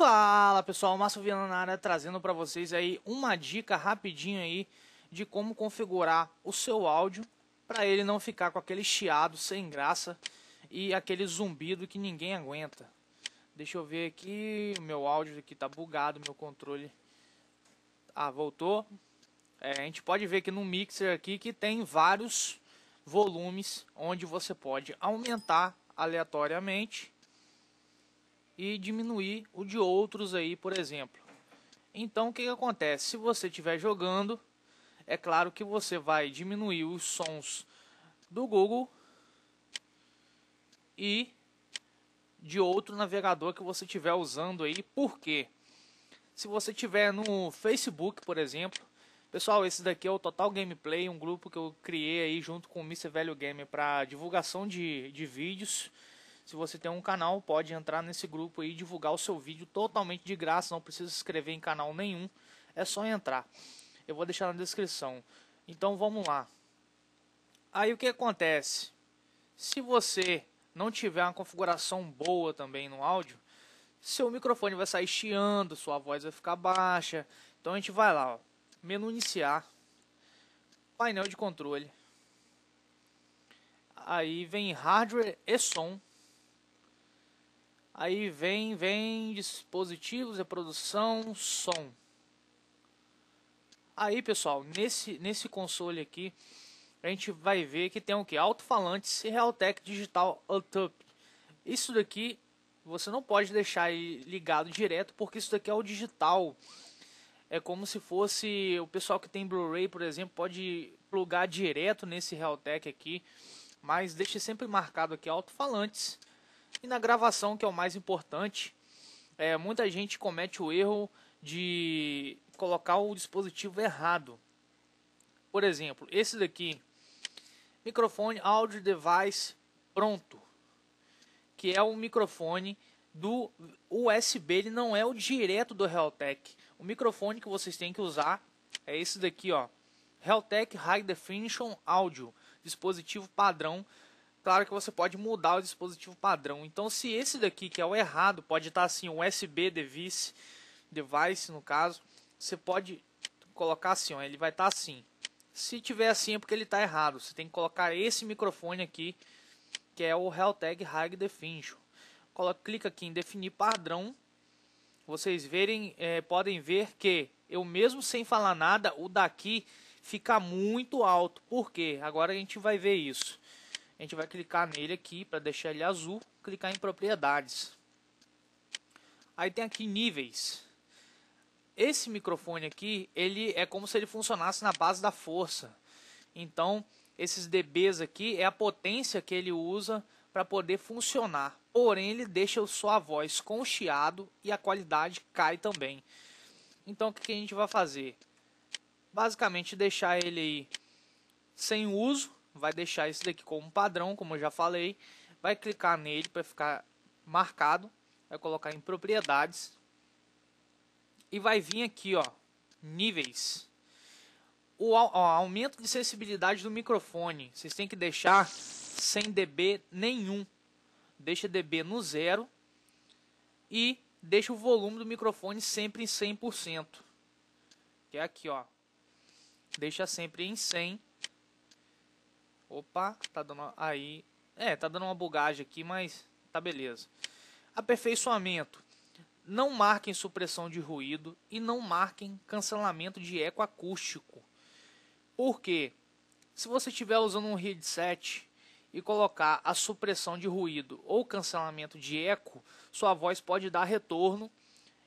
Fala pessoal, Márcio Viana na área trazendo para vocês aí uma dica rapidinho aí de como configurar o seu áudio para ele não ficar com aquele chiado sem graça e aquele zumbido que ninguém aguenta. Deixa eu ver aqui, o meu áudio aqui tá bugado, meu controle. Ah, voltou. É, a gente pode ver aqui no mixer aqui que tem vários volumes onde você pode aumentar aleatoriamente e diminuir o de outros aí, por exemplo. Então o que, que acontece? Se você estiver jogando, é claro que você vai diminuir os sons do Google e de outro navegador que você estiver usando aí. Por quê? Se você estiver no Facebook, por exemplo, pessoal, esse daqui é o Total Gameplay, um grupo que eu criei aí junto com o Mr. Velho Gamer para divulgação de, de vídeos se você tem um canal, pode entrar nesse grupo e divulgar o seu vídeo totalmente de graça, não precisa se inscrever em canal nenhum, é só entrar. Eu vou deixar na descrição. Então vamos lá. Aí o que acontece? Se você não tiver uma configuração boa também no áudio, seu microfone vai sair chiando, sua voz vai ficar baixa. Então a gente vai lá, ó, menu iniciar, painel de controle. Aí vem hardware e som. Aí vem, vem dispositivos, reprodução, som. Aí, pessoal, nesse, nesse console aqui, a gente vai ver que tem o que? Alto-falantes e Realtek Digital Altup. Isso daqui você não pode deixar ligado direto, porque isso daqui é o digital. É como se fosse o pessoal que tem Blu-ray, por exemplo, pode plugar direto nesse Realtek aqui. Mas deixe sempre marcado aqui alto-falantes e na gravação, que é o mais importante. É, muita gente comete o erro de colocar o dispositivo errado. Por exemplo, esse daqui, microfone Audio Device Pronto, que é o microfone do USB, ele não é o direto do Realtek. O microfone que vocês têm que usar é esse daqui, ó. Realtek High Definition Audio, dispositivo padrão claro que você pode mudar o dispositivo padrão. Então, se esse daqui, que é o errado, pode estar assim, USB device, device no caso, você pode colocar assim, ó, ele vai estar assim. Se tiver assim é porque ele está errado. Você tem que colocar esse microfone aqui, que é o Realtag High Definition. Coloca, clica aqui em definir padrão. Vocês verem, é, podem ver que eu mesmo sem falar nada, o daqui fica muito alto. Por quê? Agora a gente vai ver isso. A gente vai clicar nele aqui para deixar ele azul, clicar em propriedades. Aí tem aqui níveis. Esse microfone aqui, ele é como se ele funcionasse na base da força. Então, esses dBs aqui é a potência que ele usa para poder funcionar. Porém, ele deixa sua voz com chiado e a qualidade cai também. Então, o que a gente vai fazer? Basicamente, deixar ele aí sem uso vai deixar esse daqui como padrão, como eu já falei, vai clicar nele para ficar marcado, vai colocar em propriedades e vai vir aqui, ó, níveis. O aumento de sensibilidade do microfone, vocês têm que deixar sem dB nenhum. Deixa dB no zero e deixa o volume do microfone sempre em 100%. Que é aqui, ó. Deixa sempre em 100 Opa, tá dando aí. É, tá dando uma bugagem aqui, mas tá beleza. Aperfeiçoamento. Não marquem supressão de ruído e não marquem cancelamento de eco acústico. Por quê? Se você estiver usando um headset e colocar a supressão de ruído ou cancelamento de eco, sua voz pode dar retorno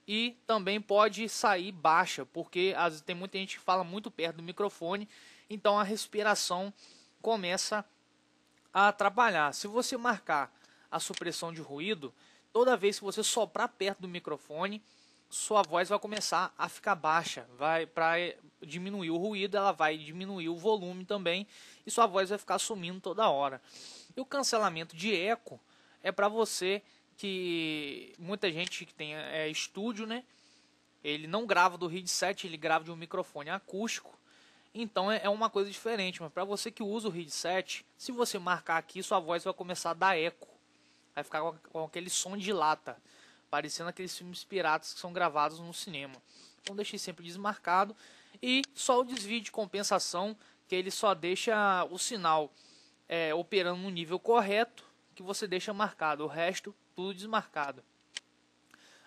e também pode sair baixa, porque tem muita gente que fala muito perto do microfone, então a respiração começa a atrapalhar. Se você marcar a supressão de ruído, toda vez que você soprar perto do microfone, sua voz vai começar a ficar baixa, vai para diminuir o ruído, ela vai diminuir o volume também e sua voz vai ficar sumindo toda hora. E o cancelamento de eco é para você que muita gente que tem é, estúdio, né? Ele não grava do headset, ele grava de um microfone acústico então é, é uma coisa diferente, mas para você que usa o headset, se você marcar aqui, sua voz vai começar a dar eco. Vai ficar com aquele som de lata, parecendo aqueles filmes piratas que são gravados no cinema. Então deixei sempre desmarcado e só o desvio de compensação, que ele só deixa o sinal é, operando no nível correto, que você deixa marcado, o resto tudo desmarcado.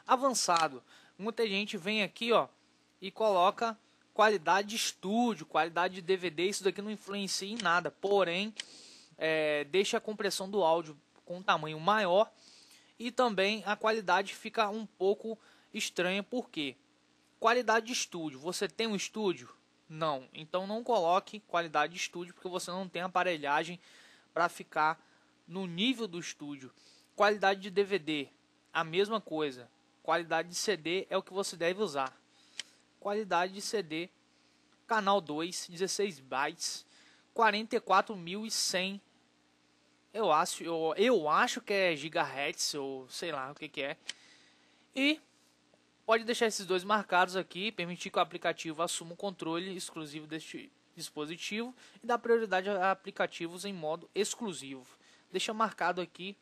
Avançado. Muita gente vem aqui, ó, e coloca qualidade de estúdio, qualidade de DVD, isso daqui não influencia em nada. Porém, é, deixa a compressão do áudio com um tamanho maior e também a qualidade fica um pouco estranha, quê? qualidade de estúdio, você tem um estúdio? Não, então não coloque qualidade de estúdio porque você não tem aparelhagem para ficar no nível do estúdio. Qualidade de DVD, a mesma coisa. Qualidade de CD é o que você deve usar qualidade de CD, canal 2, 16 bytes, 44.100. Eu acho, eu, eu acho que é gigahertz ou sei lá o que que é. E pode deixar esses dois marcados aqui, permitir que o aplicativo assuma o controle exclusivo deste dispositivo e dar prioridade a aplicativos em modo exclusivo. Deixa marcado aqui.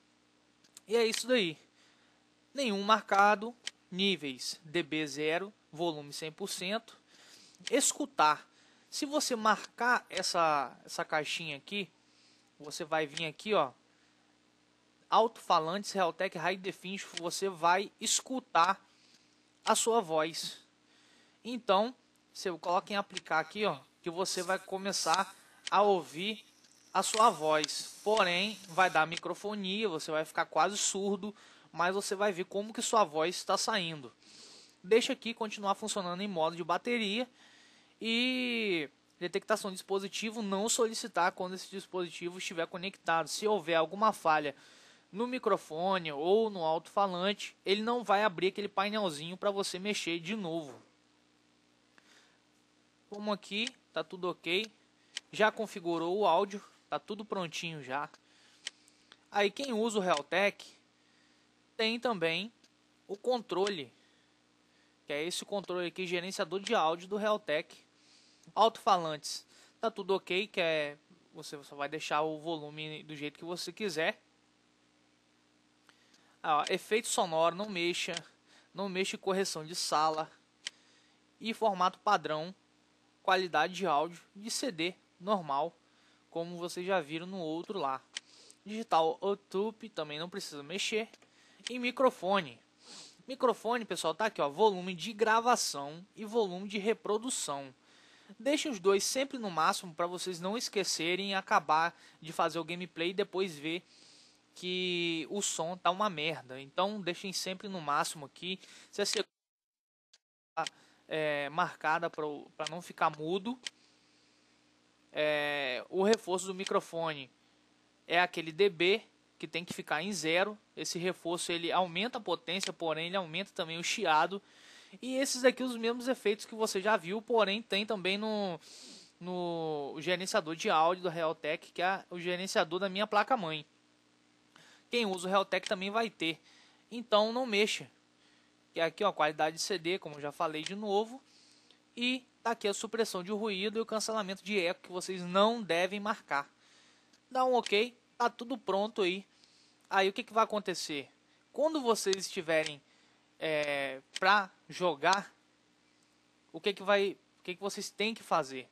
E é isso daí. Nenhum marcado, níveis DB0 volume 100%, escutar. Se você marcar essa, essa caixinha aqui, você vai vir aqui, ó, alto-falantes Realtek High Definition, você vai escutar a sua voz. Então, se eu coloco em aplicar aqui, ó, que você vai começar a ouvir a sua voz. Porém, vai dar microfonia, você vai ficar quase surdo, mas você vai ver como que sua voz está saindo deixa aqui continuar funcionando em modo de bateria e detectação de dispositivo não solicitar quando esse dispositivo estiver conectado. Se houver alguma falha no microfone ou no alto-falante, ele não vai abrir aquele painelzinho para você mexer de novo. Como aqui, tá tudo ok. Já configurou o áudio, tá tudo prontinho já. Aí quem usa o Realtek tem também o controle que é esse controle aqui, gerenciador de áudio do Realtek. Alto-falantes, tá tudo ok, que é você só vai deixar o volume do jeito que você quiser. Ah, efeito sonoro, não mexa, não mexa em correção de sala e formato padrão, qualidade de áudio de CD normal, como vocês já viram no outro lá. Digital YouTube também não precisa mexer e microfone. Microfone, pessoal, tá aqui, ó, volume de gravação e volume de reprodução. Deixem os dois sempre no máximo para vocês não esquecerem e acabar de fazer o gameplay e depois ver que o som tá uma merda. Então deixem sempre no máximo aqui. Se a sequência tá, é, marcada para não ficar mudo, é, o reforço do microfone é aquele dB que tem que ficar em zero. Esse reforço ele aumenta a potência, porém ele aumenta também o chiado. E esses aqui os mesmos efeitos que você já viu, porém tem também no no gerenciador de áudio do Realtek, que é o gerenciador da minha placa mãe. Quem usa o Realtek também vai ter. Então não mexa. Que aqui ó, qualidade de CD, como já falei de novo, e tá aqui a supressão de ruído e o cancelamento de eco que vocês não devem marcar. Dá um OK, tá tudo pronto aí Aí o que, que vai acontecer? Quando vocês estiverem é, para jogar, o que, que vai. O que, que vocês têm que fazer?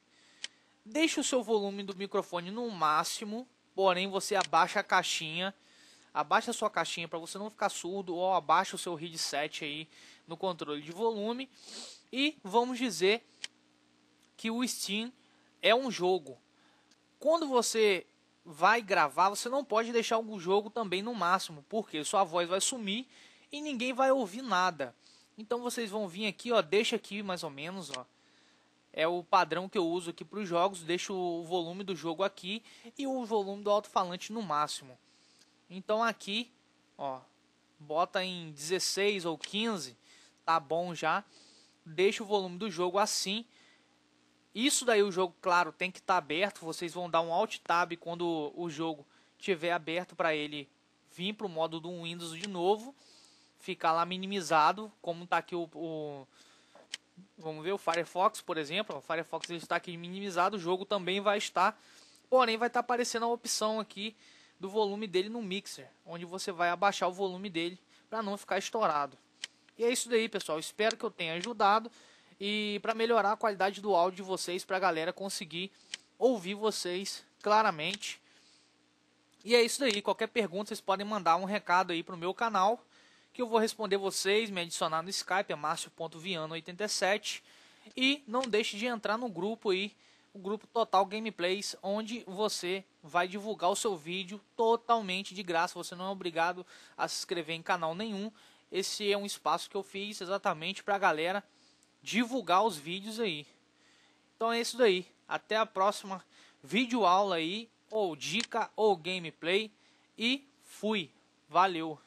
Deixe o seu volume do microfone no máximo, porém você abaixa a caixinha. Abaixa a sua caixinha para você não ficar surdo ou abaixa o seu headset aí no controle de volume. E vamos dizer que o Steam é um jogo. Quando você vai gravar, você não pode deixar o jogo também no máximo, porque sua voz vai sumir e ninguém vai ouvir nada. Então vocês vão vir aqui, ó, deixa aqui mais ou menos, ó. É o padrão que eu uso aqui para os jogos, deixo o volume do jogo aqui e o volume do alto-falante no máximo. Então aqui, ó, bota em 16 ou 15, tá bom já. Deixa o volume do jogo assim isso daí o jogo, claro, tem que estar tá aberto. Vocês vão dar um alt tab quando o jogo tiver aberto para ele vir para o modo do Windows de novo, ficar lá minimizado, como está aqui o, o, vamos ver o Firefox, por exemplo, o Firefox ele está aqui minimizado, o jogo também vai estar, porém vai estar tá aparecendo a opção aqui do volume dele no mixer, onde você vai abaixar o volume dele para não ficar estourado. E é isso daí, pessoal. Espero que eu tenha ajudado e para melhorar a qualidade do áudio de vocês para a galera conseguir ouvir vocês claramente. E é isso daí, qualquer pergunta vocês podem mandar um recado aí pro meu canal que eu vou responder vocês, me adicionar no Skype é marcio.viano87 e não deixe de entrar no grupo aí, o grupo Total Gameplays, onde você vai divulgar o seu vídeo totalmente de graça, você não é obrigado a se inscrever em canal nenhum. Esse é um espaço que eu fiz exatamente para a galera divulgar os vídeos aí. Então é isso daí. Até a próxima vídeo aula aí, ou dica, ou gameplay. E fui. Valeu!